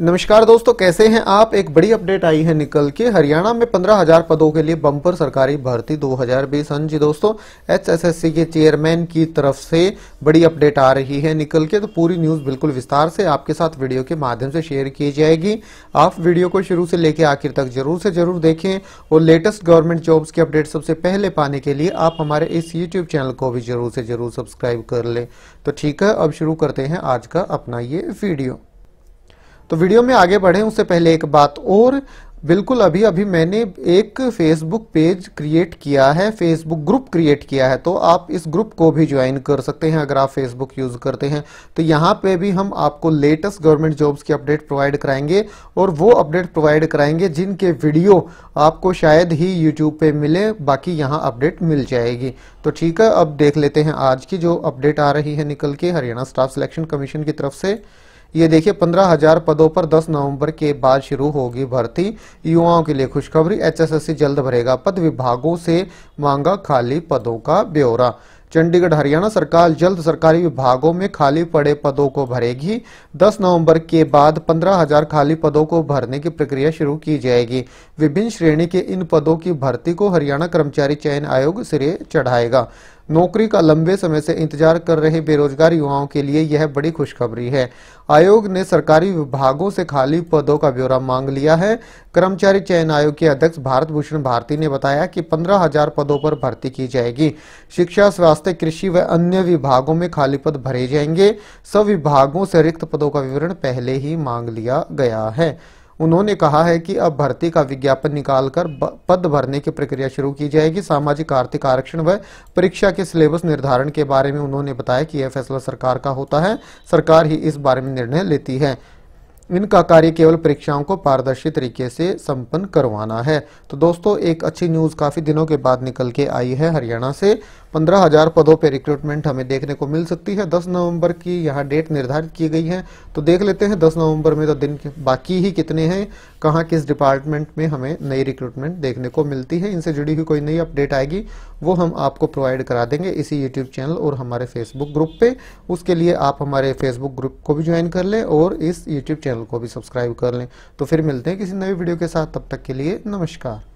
नमस्कार दोस्तों कैसे हैं आप एक बड़ी अपडेट आई है निकल के हरियाणा में पंद्रह हजार पदों के लिए बम्पर सरकारी भर्ती 2020 हाँ जी दोस्तों एचएसएससी के चेयरमैन की तरफ से बड़ी अपडेट आ रही है निकल के तो पूरी न्यूज़ बिल्कुल विस्तार से आपके साथ वीडियो के माध्यम से शेयर की जाएगी आप वीडियो को शुरू से लेकर आखिर तक जरूर से जरूर देखें और लेटेस्ट गवर्नमेंट जॉब्स की अपडेट सबसे पहले पाने के लिए आप हमारे इस यूट्यूब चैनल को भी जरूर से जरूर सब्सक्राइब कर लें तो ठीक है अब शुरू करते हैं आज का अपना ये वीडियो तो वीडियो में आगे बढ़े उससे पहले एक बात और बिल्कुल अभी अभी मैंने एक फेसबुक पेज क्रिएट किया है फेसबुक ग्रुप क्रिएट किया है तो आप इस ग्रुप को भी ज्वाइन कर सकते हैं अगर आप फेसबुक यूज़ करते हैं तो यहाँ पे भी हम आपको लेटेस्ट गवर्नमेंट जॉब्स की अपडेट प्रोवाइड कराएंगे और वो अपडेट प्रोवाइड कराएंगे जिनके वीडियो आपको शायद ही यूट्यूब पे मिले बाकी यहाँ अपडेट मिल जाएगी तो ठीक है अब देख लेते हैं आज की जो अपडेट आ रही है निकल के हरियाणा स्टाफ सिलेक्शन कमीशन की तरफ से ये देखिए पंद्रह हजार पदों पर 10 नवंबर के बाद शुरू होगी भर्ती युवाओं के लिए खुशखबरी एचएसएससी जल्द भरेगा पद विभागों से मांगा खाली पदों का ब्यौरा चंडीगढ़ हरियाणा सरकार जल्द सरकारी विभागों में खाली पड़े पदों को भरेगी 10 नवंबर के बाद 15,000 खाली पदों को भरने की प्रक्रिया शुरू की जाएगी विभिन्न श्रेणी के इन पदों की भर्ती को हरियाणा कर्मचारी चयन आयोग सिरे चढ़ाएगा नौकरी का लंबे समय से इंतजार कर रहे बेरोजगार युवाओं के लिए यह बड़ी खुशखबरी है आयोग ने सरकारी विभागों से खाली पदों का ब्यौरा मांग लिया है कर्मचारी चयन आयोग के अध्यक्ष भारत भूषण भारती ने बताया कि पंद्रह हजार पदों पर भर्ती की जाएगी शिक्षा स्वास्थ्य कृषि व अन्य विभागों में खाली पद भरे जाएंगे सब विभागों से रिक्त पदों का विवरण पहले ही मांग लिया गया है उन्होंने कहा है कि अब भर्ती का विज्ञापन निकालकर पद भरने की प्रक्रिया शुरू की जाएगी सामाजिक आर्थिक आरक्षण व परीक्षा के सिलेबस निर्धारण के बारे में उन्होंने बताया कि यह फैसला सरकार का होता है सरकार ही इस बारे में निर्णय लेती है इनका कार्य केवल परीक्षाओं को पारदर्शी तरीके से संपन्न करवाना है तो दोस्तों एक अच्छी न्यूज़ काफ़ी दिनों के बाद निकल के आई है हरियाणा से पंद्रह हज़ार पदों पर रिक्रूटमेंट हमें देखने को मिल सकती है दस नवंबर की यहाँ डेट निर्धारित की गई है तो देख लेते हैं दस नवंबर में तो दिन बाकी ही कितने हैं कहाँ किस डिपार्टमेंट में हमें नई रिक्रूटमेंट देखने को मिलती है इनसे जुड़ी हुई कोई नई अपडेट आएगी वो हम आपको प्रोवाइड करा देंगे इसी यूट्यूब चैनल और हमारे फेसबुक ग्रुप पे उसके लिए आप हमारे फेसबुक ग्रुप को भी ज्वाइन कर लें और इस यूट्यूब चैनल को भी सब्सक्राइब कर लें तो फिर मिलते हैं किसी नई वीडियो के साथ तब तक के लिए नमस्कार